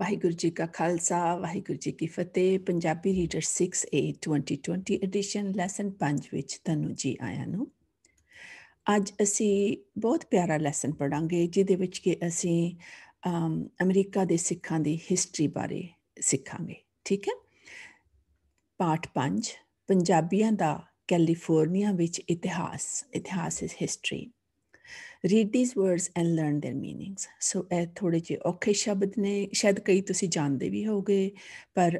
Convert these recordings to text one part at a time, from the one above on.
ਵਾਹਿਗੁਰੂ ਜੀ ਕਾ ਖਾਲਸਾ ਵਾਹਿਗੁਰੂ ਜੀ ਕੀ ਫਤਿਹ Punjabi reader 6A 2020 edition lesson 5 ਵਿੱਚ ਤੁਹਾਨੂੰ ਜੀ ਆਇਆਂ ਨੂੰ ਅੱਜ ਅਸੀਂ ਬਹੁਤ ਪਿਆਰਾ ਲੈਸਨ ਪੜਾਂਗੇ ਜਿਹਦੇ ਵਿੱਚ ਕਿ ਅਸੀਂ ਅਮਰੀਕਾ ਦੇ ਸਿੱਖਾਂ ਦੀ ਹਿਸਟਰੀ ਬਾਰੇ ਸਿੱਖਾਂਗੇ ਠੀਕ ਹੈ ਪਾਠ 5 ਪੰਜਾਬੀਆਂ ਦਾ ਕੈਲੀਫੋਰਨੀਆ ਵਿੱਚ ਇਤਿਹਾਸ ਇਤਿਹਾਸ ਇਸ history read these words and learn their meanings so ਇਹ ਥੋੜੇ ਜਿਹੇ ਔਖੇ ਸ਼ਬਦ ਨੇ ਸ਼ਾਇਦ ਕਈ ਤੁਸੀਂ ਜਾਣਦੇ ਵੀ ਹੋਗੇ ਪਰ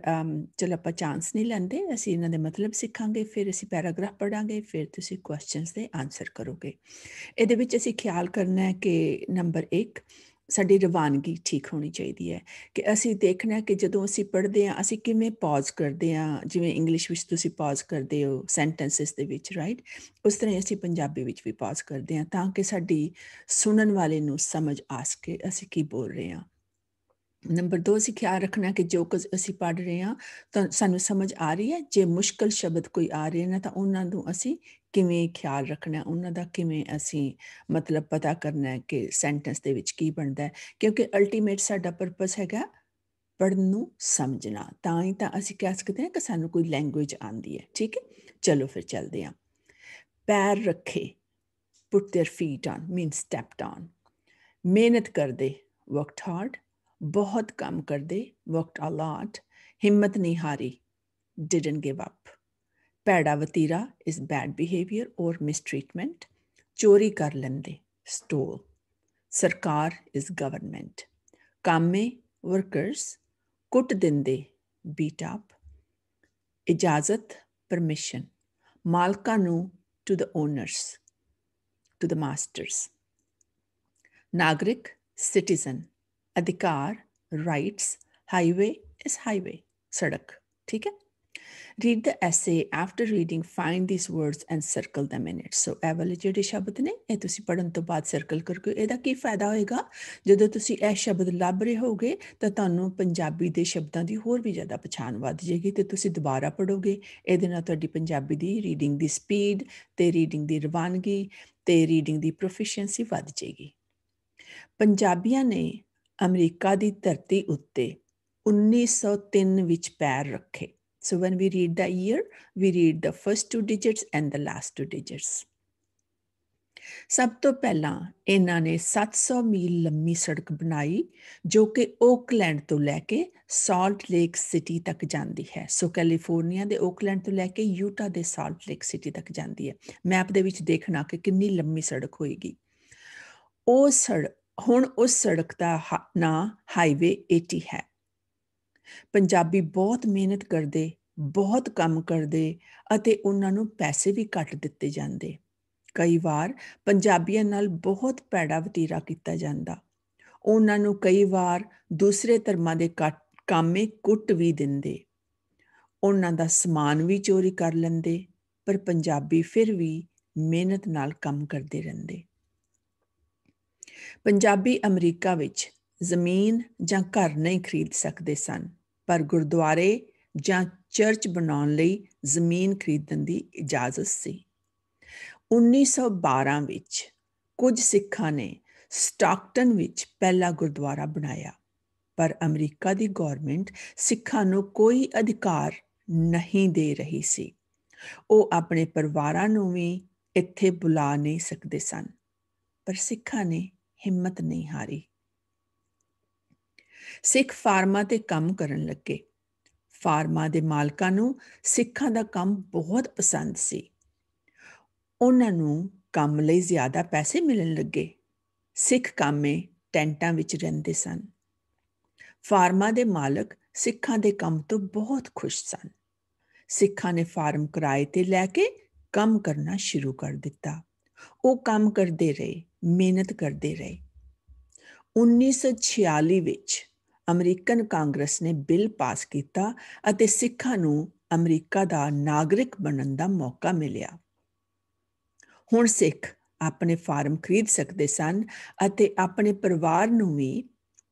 ਚਲ ਆਪਾਂ ਚਾਂਸ ਨਹੀਂ ਲੈਂਦੇ ਅਸੀਂ ਇਹਨਾਂ ਦੇ ਮਤਲਬ ਸਿੱਖਾਂਗੇ ਫਿਰ ਅਸੀਂ ਪੈਰਾਗ੍ਰਾਫ ਪੜਾਂਗੇ ਫਿਰ ਤੁਸੀਂ ਕੁਐਸਚਨਸ ਦੇ ਆਨਸਰ ਕਰੋਗੇ ਇਹਦੇ ਵਿੱਚ ਅਸੀਂ ਖਿਆਲ ਕਰਨਾ ਹੈ ਕਿ ਨੰਬਰ 1 ਸਾਡੀ ਰਵਾਨਗੀ ਠੀਕ ਹੋਣੀ ਚਾਹੀਦੀ ਹੈ ਕਿ ਅਸੀਂ ਦੇਖਣਾ ਕਿ ਜਦੋਂ ਅਸੀਂ ਪੜ੍ਹਦੇ ਹਾਂ ਅਸੀਂ ਕਿਵੇਂ ਪਾਜ਼ ਕਰਦੇ ਹਾਂ ਜਿਵੇਂ ਇੰਗਲਿਸ਼ ਵਿੱਚ ਤੁਸੀਂ ਪਾਜ਼ ਕਰਦੇ ਹੋ ਸੈਂਟੈਂਸਸ ਦੇ ਵਿੱਚ ਰਾਈਟ ਉਸ ਤਰ੍ਹਾਂ ਅਸੀਂ ਪੰਜਾਬੀ ਵਿੱਚ ਵੀ ਪਾਜ਼ ਕਰਦੇ ਹਾਂ ਤਾਂ ਕਿ ਸਾਡੀ ਸੁਣਨ ਵਾਲੇ ਨੂੰ ਸਮਝ ਆ ਸਕੇ ਅਸੀਂ ਕੀ ਬੋਲ ਰਹੇ ਹਾਂ ਨੰਬਰ 2 ਸਿੱਖਿਆ ਖਿਆਲ ਰੱਖਣਾ ਕਿ ਜੋ ਕੁਝ ਅਸੀਂ ਪੜ ਰਹੇ ਹਾਂ ਤਾਂ ਸਾਨੂੰ ਸਮਝ ਆ ਰਹੀ ਹੈ ਜੇ ਮੁਸ਼ਕਲ ਸ਼ਬਦ ਕੋਈ ਆ ਰਹੇ ਨੇ ਤਾਂ ਉਹਨਾਂ ਨੂੰ ਅਸੀਂ ਕਿਵੇਂ ਖਿਆਲ ਰੱਖਣਾ ਉਹਨਾਂ ਦਾ ਕਿਵੇਂ ਅਸੀਂ ਮਤਲਬ ਪਤਾ ਕਰਨਾ ਹੈ ਕਿ ਸੈਂਟੈਂਸ ਦੇ ਵਿੱਚ ਕੀ ਬਣਦਾ ਹੈ ਕਿਉਂਕਿ ਅਲਟੀਮੇਟ ਸਾਡਾ ਪਰਪਸ ਹੈਗਾ ਪੜਨ ਨੂੰ ਸਮਝਣਾ ਤਾਂ ਹੀ ਤਾਂ ਅਸੀਂ ਕਹਿ ਸਕਦੇ ਹਾਂ ਕਿ ਸਾਨੂੰ ਕੋਈ ਲੈਂਗੁਏਜ ਆਂਦੀ ਹੈ ਠੀਕ ਹੈ ਚਲੋ ਫਿਰ ਚੱਲਦੇ ਹਾਂ ਪੈਰ ਰੱਖੇ put their feet on means stepped on ਮਿਹਨਤ ਕਰਦੇ ਵਰਕਡ ਹਾਰਡ ਬਹੁਤ ਕੰਮ ਕਰਦੇ ਵਰਕਡ ਅ ਲਾਟ ਹਿੰਮਤ ਨਹੀਂ ਹਾਰੀ ਡਿਡਨਟ ਗਿਵ ਅਪ ਪੈੜਾ ਵਤੀਰਾ ਇਸ ਬੈਡ ਬਿਹੇਵੀਅਰ অর ਮਿਸਟ੍ਰੀਟਮੈਂਟ ਚੋਰੀ ਕਰ ਲੈਂਦੇ ਸਟੋਲ ਸਰਕਾਰ ਇਸ ਗਵਰਨਮੈਂਟ ਕਾਮੇ ਵਰਕਰਸ ਕੁੱਟ ਦਿੰਦੇ ਬੀਟ ਅਪ ਇਜਾਜ਼ਤ ਪਰਮਿਸ਼ਨ ਮਾਲਕਾਂ ਨੂੰ to the owners to the masters ਨਾਗਰਿਕ ਸਿਟੀਜ਼ਨ ਅਧਿਕਾਰ ਰਾਈਟਸ ਹਾਈਵੇ ਇਸ ਹਾਈਵੇ ਸੜਕ ਠੀਕ ਹੈ read the essay after reading find these words and circle them in it so ਇਹ ਵਾਲੇ ਸ਼ਬਦ ਨੇ ਇਹ ਤੁਸੀਂ ਪੜਨ ਤੋਂ ਬਾਅਦ ਸਰਕਲ ਕਰਕੇ ਇਹਦਾ ਕੀ ਫਾਇਦਾ ਹੋਏਗਾ ਜਦੋਂ ਤੁਸੀਂ ਇਹ ਸ਼ਬਦ ਲੱਭ ਰਹੇ ਹੋਗੇ ਤਾਂ ਤੁਹਾਨੂੰ ਪੰਜਾਬੀ ਦੇ ਸ਼ਬਦਾਂ ਦੀ ਹੋਰ ਵੀ ਜ਼ਿਆਦਾ ਪਛਾਣ ਵੱਧ ਜਾਏਗੀ ਤੇ ਤੁਸੀਂ ਦੁਬਾਰਾ ਪੜੋਗੇ ਇਹਦੇ ਨਾਲ ਤੁਹਾਡੀ ਪੰਜਾਬੀ ਦੀ ਰੀਡਿੰਗ ਦੀ ਸਪੀਡ ਤੇ ਰੀਡਿੰਗ ਦੀ ਰਵਾਨਗੀ ਤੇ ਰੀਡਿੰਗ ਦੀ ਪ੍ਰੋਫੀਸ਼ੀਐਂਸੀ ਵੱਧ ਜਾਏਗੀ ਪੰਜਾਬੀਆਂ ਨੇ ਅਮਰੀਕਾ ਦੀ ਧਰਤੀ ਉੱਤੇ 1903 ਵਿੱਚ ਪੈਰ ਰੱਖੇ so when we read the year we read the first two digits and the last two digits ਸਭ ਤੋਂ ਪਹਿਲਾਂ ਇਹਨਾਂ ਨੇ 700 ਮੀਲ ਲੰਮੀ ਸੜਕ ਬਣਾਈ ਜੋ ਕਿ ਓਕਲੈਂਡ ਤੋਂ ਲੈ ਕੇ ਸਾਲਟ ਲੇਕ ਸਿਟੀ ਤੱਕ ਜਾਂਦੀ ਹੈ ਸੋ ਕੈਲੀਫੋਰਨੀਆ ਦੇ ਓਕਲੈਂਡ ਤੋਂ ਲੈ ਕੇ ਯੂਟਾ ਦੇ ਸਾਲਟ ਲੇਕ ਸਿਟੀ ਤੱਕ ਜਾਂਦੀ ਹੈ ਮੈਪ ਦੇ ਵਿੱਚ ਦੇਖਣਾ ਕਿ ਕਿੰਨੀ ਲੰਮੀ ਸੜਕ ਹੋਏਗੀ ਉਹ ਸੜਕ ਹੁਣ ਉਸ ਸੜਕ ਦਾ ਨਾਂ ਹਾਈਵੇ 80 ਹੈ ਪੰਜਾਬੀ ਬਹੁਤ ਮਿਹਨਤ ਕਰਦੇ ਬਹੁਤ ਕੰਮ ਕਰਦੇ ਅਤੇ ਉਹਨਾਂ ਨੂੰ ਪੈਸੇ ਵੀ ਕੱਟ ਦਿੱਤੇ ਜਾਂਦੇ ਕਈ ਵਾਰ ਪੰਜਾਬੀਆਂ ਨਾਲ ਬਹੁਤ ਪੈੜਾ ਵਤੀਰਾ ਕੀਤਾ ਜਾਂਦਾ ਉਹਨਾਂ ਨੂੰ ਕਈ ਵਾਰ ਦੂਸਰੇ ਧਰਮਾਂ ਦੇ ਕਾਮੇ ਕੁੱਟ ਵੀ ਦਿੰਦੇ ਉਹਨਾਂ ਦਾ ਸਮਾਨ ਵੀ ਚੋਰੀ ਕਰ ਲੈਂਦੇ ਪਰ ਪੰਜਾਬੀ ਫਿਰ ਵੀ ਮਿਹਨਤ ਨਾਲ ਕੰਮ ਕਰਦੇ ਰਹਿੰਦੇ ਪੰਜਾਬੀ ਅਮਰੀਕਾ ਵਿੱਚ ਜ਼ਮੀਨ ਜਾਂ ਘਰ ਨਹੀਂ ਖਰੀਦ ਸਕਦੇ ਸਨ ਪਰ ਗੁਰਦੁਆਰੇ ਜਾਂ ਚਰਚ ਬਣਾਉਣ ਲਈ ਜ਼ਮੀਨ ਖਰੀਦਣ ਦੀ ਇਜਾਜ਼ਤ ਸੀ 1912 ਵਿੱਚ ਕੁਝ ਸਿੱਖਾਂ ਨੇ ਸਟਾਕਟਨ ਵਿੱਚ ਪਹਿਲਾ ਗੁਰਦੁਆਰਾ ਬਣਾਇਆ ਪਰ ਅਮਰੀਕਾ ਦੀ ਗਵਰਨਮੈਂਟ ਸਿੱਖਾਂ ਨੂੰ ਕੋਈ ਅਧਿਕਾਰ ਨਹੀਂ ਦੇ ਰਹੀ ਸੀ ਉਹ ਆਪਣੇ ਪਰਿਵਾਰਾਂ ਨੂੰ ਵੀ ਇੱਥੇ ਬੁਲਾ ਨਹੀਂ ਸਕਦੇ ਸਨ ਪਰ ਸਿੱਖਾਂ ਨੇ ਹਿੰਮਤ ਨਹੀਂ ਹਾਰੀ ਸਿੱਖ ਫਾਰਮਾਂ ਤੇ ਕੰਮ ਕਰਨ ਲੱਗੇ ਫਾਰਮਾਂ ਦੇ ਮਾਲਕਾਂ ਨੂੰ ਸਿੱਖਾਂ ਦਾ ਕੰਮ ਬਹੁਤ ਪਸੰਦ ਸੀ ਉਹਨਾਂ ਨੂੰ ਕੰਮ ਲਈ ਜ਼ਿਆਦਾ ਪੈਸੇ ਮਿਲਣ ਲੱਗੇ ਸਿੱਖ ਕਾਮੇ ਟੈਂਟਾਂ ਵਿੱਚ ਰਹਿੰਦੇ ਸਨ ਫਾਰਮਾਂ ਦੇ ਮਾਲਕ ਸਿੱਖਾਂ ਦੇ ਕੰਮ ਤੋਂ ਬਹੁਤ ਖੁਸ਼ ਸਨ ਸਿੱਖਾਂ ਨੇ ਫਾਰਮ ਕਿਰਾਏ ਤੇ ਲੈ ਕੇ ਕੰਮ ਕਰਨਾ ਸ਼ੁਰੂ ਕਰ ਦਿੱਤਾ ਉਹ ਕੰਮ ਕਰਦੇ ਰਹੇ ਮਿਹਨਤ ਕਰਦੇ ਰਹੇ 1946 ਵਿੱਚ ਅਮਰੀਕਨ ਕਾਂਗਰਸ ਨੇ ਬਿੱਲ ਪਾਸ ਕੀਤਾ ਅਤੇ ਸਿੱਖਾਂ ਨੂੰ ਅਮਰੀਕਾ ਦਾ ਨਾਗਰਿਕ ਬਣਨ ਦਾ ਮੌਕਾ ਮਿਲਿਆ ਹੁਣ ਸਿੱਖ ਆਪਣੇ ਫਾਰਮ ਖਰੀਦ ਸਕਦੇ ਸਨ ਅਤੇ ਆਪਣੇ ਪਰਿਵਾਰ ਨੂੰ ਵੀ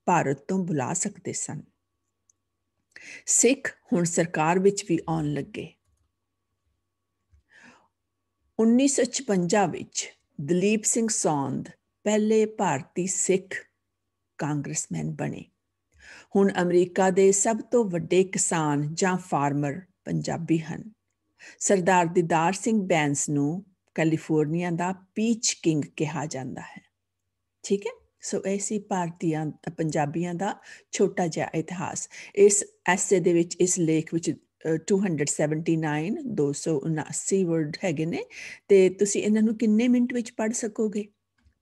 ਭਾਰਤ ਤੋਂ ਬੁਲਾ ਸਕਦੇ ਸਨ ਸਿੱਖ ਹੁਣ ਸਰਕਾਰ ਵਿੱਚ ਵੀ ਆਉਣ ਲੱਗੇ 1956 ਵਿੱਚ ਦਲੀਪ ਸਿੰਘ ਸੌਂਦ ਪਹਿਲੇ ਭਾਰਤੀ ਸਿੱਖ ਕਾਂਗਰਸਮੈਨ ਬਣੇ ਹੁਣ ਅਮਰੀਕਾ ਦੇ ਸਭ ਤੋਂ ਵੱਡੇ ਕਿਸਾਨ ਜਾਂ ਫਾਰਮਰ ਪੰਜਾਬੀ ਹਨ ਸਰਦਾਰ ਦਿਦਾਰ ਸਿੰਘ ਬੈਂਸ ਨੂੰ ਕੈਲੀਫੋਰਨੀਆ ਦਾ ਪੀਚ ਕਿੰਗ ਕਿਹਾ ਜਾਂਦਾ ਹੈ ਠੀਕ ਹੈ ਸੋ ਐਸੀ ਭਾਰਤੀਆਂ ਪੰਜਾਬੀਆਂ ਦਾ ਛੋਟਾ ਜਿਹਾ ਇਤਿਹਾਸ ਇਸ ਐਸੇ ਦੇ ਵਿੱਚ ਇਸ ਲੇਖ ਵਿੱਚ 279 279 ਵਰਡ ਹੈਗੇ ਨੇ ਤੇ ਤੁਸੀਂ ਇਹਨਾਂ ਨੂੰ ਕਿੰਨੇ ਮਿੰਟ ਵਿੱਚ ਪੜ ਸਕੋਗੇ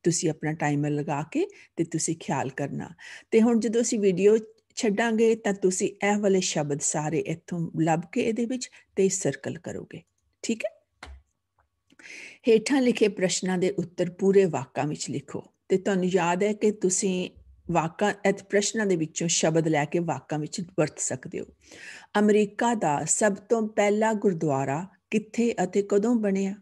ਤੁਸੀਂ ਆਪਣਾ ਟਾਈਮਰ ਲਗਾ ਕੇ ਤੇ ਤੁਸੀਂ ਖਿਆਲ ਕਰਨਾ ਤੇ ਹੁਣ ਜਦੋਂ ਅਸੀਂ ਵੀਡੀਓ ਛੱਡਾਂਗੇ ਤਾਂ ਤੁਸੀਂ ਇਹ ਵਾਲੇ ਸ਼ਬਦ ਸਾਰੇ ਇੱਥੋਂ ਲੱਭ ਕੇ ਇਹਦੇ ਵਿੱਚ ਤੇ ਸਰਕਲ ਕਰੋਗੇ ਠੀਕ ਹੈ ਹੇਠਾਂ ਲਿਖੇ ਪ੍ਰਸ਼ਨਾਂ ਦੇ ਉੱਤਰ ਪੂਰੇ ਵਾਕਾਂ ਵਿੱਚ ਲਿਖੋ ਤੇ ਤੁਹਾਨੂੰ ਯਾਦ ਹੈ ਕਿ ਤੁਸੀਂ ਵਾਕਾਂ ਐਤ ਪ੍ਰਸ਼ਨਾਂ ਦੇ ਵਿੱਚੋਂ ਸ਼ਬਦ ਲੈ ਕੇ ਵਾਕਾਂ ਵਿੱਚ ਵਰਤ ਸਕਦੇ ਹੋ ਅਮਰੀਕਾ ਦਾ ਸਭ ਤੋਂ ਪਹਿਲਾ ਗੁਰਦੁਆਰਾ ਕਿੱਥੇ ਅਤੇ ਕਦੋਂ ਬਣਿਆ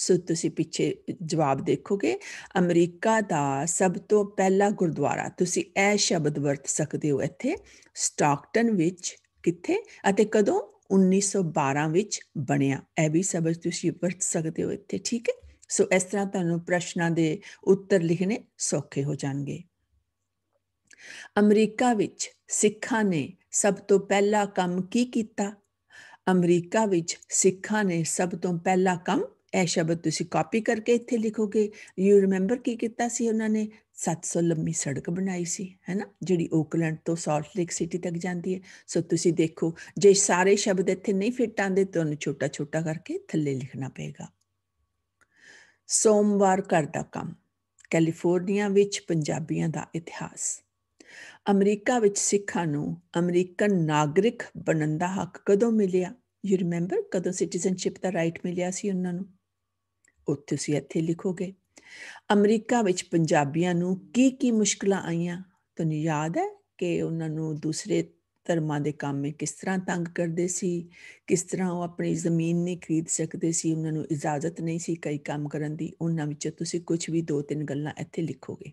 ਸੋ ਤੁਸੀਂ ਪਿੱਛੇ ਜਵਾਬ ਦੇਖੋਗੇ ਅਮਰੀਕਾ ਦਾ ਸਭ ਤੋਂ ਪਹਿਲਾ ਗੁਰਦੁਆਰਾ ਤੁਸੀਂ ਇਹ ਸ਼ਬਦ ਵਰਤ ਸਕਦੇ ਹੋ ਇੱਥੇ ਸਟਾਕਟਨ ਵਿੱਚ ਕਿੱਥੇ ਅਤੇ ਕਦੋਂ 1912 ਵਿੱਚ ਬਣਿਆ ਇਹ ਵੀ ਸ਼ਬਦ ਤੁਸੀਂ ਵਰਤ ਸਕਦੇ ਹੋ ਇੱਥੇ ਠੀਕ ਹੈ ਸੋ ਇਸ ਤਰ੍ਹਾਂ ਤੁਹਾਨੂੰ ਪ੍ਰਸ਼ਨਾਂ ਦੇ ਉੱਤਰ ਲਿਖਣੇ ਸੌਖੇ ਹੋ ਜਾਣਗੇ ਅਮਰੀਕਾ ਵਿੱਚ ਸਿੱਖਾਂ ਨੇ ਸਭ ਤੋਂ ਪਹਿਲਾ ਕੰਮ ਕੀ ਕੀਤਾ ਅਮਰੀਕਾ ਵਿੱਚ ਸਿੱਖਾਂ ਨੇ ਸਭ ਤੋਂ ਪਹਿਲਾ ਕੰਮ ਇਹ ਸ਼ਬਦ ਤੁਸੀਂ ਕਾਪੀ ਕਰਕੇ ਇੱਥੇ ਲਿਖੋਗੇ ਯੂ ਰਿਮੈਂਬਰ ਕੀ ਕੀਤਾ ਸੀ ਉਹਨਾਂ ਨੇ 700 ਲੰਮੀ ਸੜਕ ਬਣਾਈ ਸੀ ਹੈਨਾ ਜਿਹੜੀ ਓਕਲੈਂਡ ਤੋਂ ਸਾਲਟ ਲੇਕ ਸਿਟੀ ਤੱਕ ਜਾਂਦੀ ਹੈ ਸੋ ਤੁਸੀਂ ਦੇਖੋ ਜੇ ਸਾਰੇ ਸ਼ਬਦ ਇੱਥੇ ਨਹੀਂ ਫਿੱਟ ਆਂਦੇ ਤੁਹਾਨੂੰ ਛੋਟਾ ਛੋਟਾ ਕਰਕੇ ਥੱਲੇ ਲਿਖਣਾ ਪਏਗਾ ਸੋਮਵਾਰ ਕਰਦਾ ਕੰਮ ਕੈਲੀਫੋਰਨੀਆ ਵਿੱਚ ਪੰਜਾਬੀਆਂ ਦਾ ਇਤਿਹਾਸ ਅਮਰੀਕਾ ਵਿੱਚ ਸਿੱਖਾਂ ਨੂੰ ਅਮਰੀਕਨ ਨਾਗਰਿਕ ਬਣਨ ਦਾ ਹੱਕ ਕਦੋਂ ਮਿਲਿਆ ਯੂ ਰਿਮੈਂਬਰ ਕਦੋਂ ਸਿਟੀਜ਼ਨਸ਼ਿਪ ਦਾ ਰਾਈਟ ਮਿਲਿਆ ਸੀ ਉਹਨਾਂ ਨੂੰ ਉਹ ਤੁਸੀਂ ਇੱਥੇ ਲਿਖੋਗੇ ਅਮਰੀਕਾ ਵਿੱਚ ਪੰਜਾਬੀਆਂ ਨੂੰ ਕੀ ਕੀ ਮੁਸ਼ਕਲਾਂ ਆਈਆਂ ਤੁਹਾਨੂੰ ਯਾਦ ਹੈ ਕਿ ਉਹਨਾਂ ਨੂੰ ਦੂਸਰੇ ਧਰਮਾਂ ਦੇ ਕੰਮ ਵਿੱਚ ਕਿਸ ਤਰ੍ਹਾਂ ਤੰਗ ਕਰਦੇ ਸੀ ਕਿਸ ਤਰ੍ਹਾਂ ਉਹ ਆਪਣੀ ਜ਼ਮੀਨ ਨਹੀਂ ਖਰੀਦ ਸਕਦੇ ਸੀ ਉਹਨਾਂ ਨੂੰ ਇਜਾਜ਼ਤ ਨਹੀਂ ਸੀ ਕਈ ਕੰਮ ਕਰਨ ਦੀ ਉਹਨਾਂ ਵਿੱਚੋਂ ਤੁਸੀਂ ਕੁਝ ਵੀ ਦੋ ਤਿੰਨ ਗੱਲਾਂ ਇੱਥੇ ਲਿਖੋਗੇ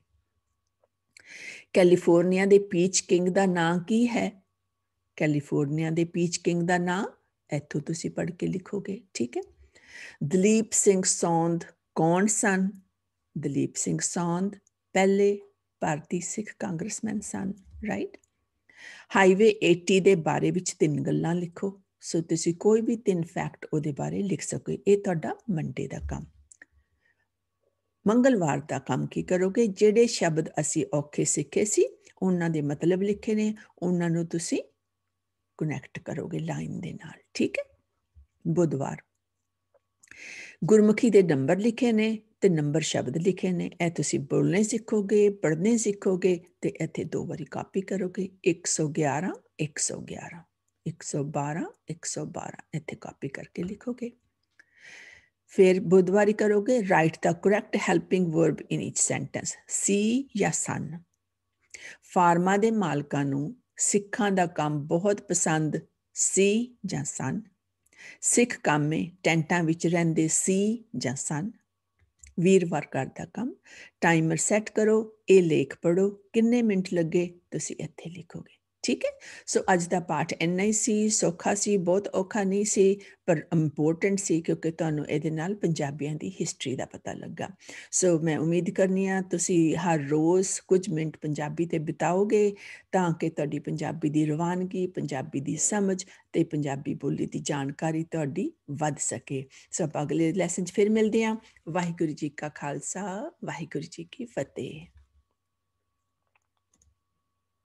ਕੈਲੀਫੋਰਨੀਆ ਦੇ ਪੀਚ ਕਿੰਗ ਦਾ ਨਾਮ ਕੀ ਹੈ ਕੈਲੀਫੋਰਨੀਆ ਦੇ ਪੀਚ ਕਿੰਗ ਦਾ ਨਾਮ ਇੱਥੋਂ ਤੁਸੀਂ ਪੜ੍ਹ ਕੇ ਲਿਖੋਗੇ ਠੀਕ ਹੈ ਦਲੀਪ ਸਿੰਘ ਸੌਂਦ ਕੌਣ ਸਨ ਦਲੀਪ ਸਿੰਘ ਸੌਂਦ ਪਹਿਲੇ ਭਾਰਤੀ ਸਿੱਖ ਕਾਂਗਰਸਮੈਨ ਸਨ ਰਾਈਟ ਹਾਈਵੇ 80 ਦੇ ਬਾਰੇ ਵਿੱਚ ਤਿੰਨ ਗੱਲਾਂ ਲਿਖੋ ਸੋ ਤੁਸੀਂ ਕੋਈ ਵੀ ਤਿੰਨ ਫੈਕਟ ਉਹਦੇ ਬਾਰੇ ਲਿਖ ਸਕੋ ਇਹ ਤੁਹਾਡਾ ਮੰਡੇ ਦਾ ਕੰਮ ਮੰਗਲਵਾਰ ਦਾ ਕੰਮ ਕੀ ਕਰੋਗੇ ਜਿਹੜੇ ਸ਼ਬਦ ਅਸੀਂ ਔਖੇ ਸਿੱਖੇ ਸੀ ਉਹਨਾਂ ਦੇ ਮਤਲਬ ਲਿਖੇ ਨੇ ਉਹਨਾਂ ਨੂੰ ਤੁਸੀਂ ਕਨੈਕਟ ਕਰੋਗੇ ਲਾਈਨ ਦੇ ਨਾਲ ਠੀਕ ਹੈ ਬੁੱਧਵਾਰ ਗੁਰਮੁਖੀ ਦੇ ਨੰਬਰ ਲਿਖੇ ਨੇ ਤੇ ਨੰਬਰ ਸ਼ਬਦ ਲਿਖੇ ਨੇ ਇਹ ਤੁਸੀਂ ਬੋਲਣੇ ਸਿੱਖੋਗੇ ਪੜ੍ਹਨੇ ਸਿੱਖੋਗੇ ਤੇ ਇੱਥੇ ਦੋ ਵਾਰੀ ਕਾਪੀ ਕਰੋਗੇ 111 111 112 112 ਇੱਥੇ ਕਾਪੀ ਕਰਕੇ ਲਿਖੋਗੇ ਫਿਰ ਬੁੱਧਵਾਰੀ ਕਰੋਗੇ write the correct helping verb in each sentence ਸੀ ਜਾਂ ਸਨ ਫਾਰਮਾ ਦੇ ਮਾਲਕਾਂ ਨੂੰ ਸਿੱਖਾਂ ਦਾ ਕੰਮ ਬਹੁਤ ਪਸੰਦ ਸੀ ਜਾਂ ਸਨ ਸਿੱਖ ਕਾਮੇ ਟੈਂਟਾਂ ਵਿੱਚ ਰਹਿੰਦੇ ਸੀ ਜਾਂ ਸਨ ਵੀਰਵਾਰ ਕਰਦਾ ਕੰਮ ਟਾਈਮਰ ਸੈੱਟ ਕਰੋ ਇਹ ਲੇਖ ਪੜੋ ਕਿੰਨੇ ਮਿੰਟ ਲੱਗੇ ਤੁਸੀਂ ਇੱਥੇ ਲਿਖੋਗੇ ਠੀਕ ਹੈ ਸੋ ਅੱਜ ਦਾ ਪਾਠ ਇੰਨਾ ਹੀ ਸੀ ਸੌਖਾ ਸੀ ਬਹੁਤ ਔਖਾ ਨਹੀਂ ਸੀ ਪਰ ਇੰਪੋਰਟੈਂਟ ਸੀ ਕਿਉਂਕਿ ਤੁਹਾਨੂੰ ਇਹਦੇ ਨਾਲ ਪੰਜਾਬੀਆਂ ਦੀ ਹਿਸਟਰੀ ਦਾ ਪਤਾ ਲੱਗਾ ਸੋ ਮੈਂ ਉਮੀਦ ਕਰਨੀ ਆ ਤੁਸੀਂ ਹਰ ਰੋਜ਼ ਕੁਝ ਮਿੰਟ ਪੰਜਾਬੀ ਤੇ ਬਿਤਾਓਗੇ ਤਾਂ ਕਿ ਤੁਹਾਡੀ ਪੰਜਾਬੀ ਦੀ ਰਵਾਨਗੀ ਪੰਜਾਬੀ ਦੀ ਸਮਝ ਤੇ ਪੰਜਾਬੀ ਬੋਲੀ ਦੀ ਜਾਣਕਾਰੀ ਤੁਹਾਡੀ ਵੱਧ ਸਕੇ ਸੋ ਅਗਲੇ ਲੈਸਨ 'ਚ ਫਿਰ ਮਿਲਦੇ ਆ ਵਾਹਿਗੁਰੂ ਜੀ ਕਾ ਖਾਲਸਾ ਵਾਹਿਗੁਰੂ ਜੀ ਕੀ ਫਤਿਹ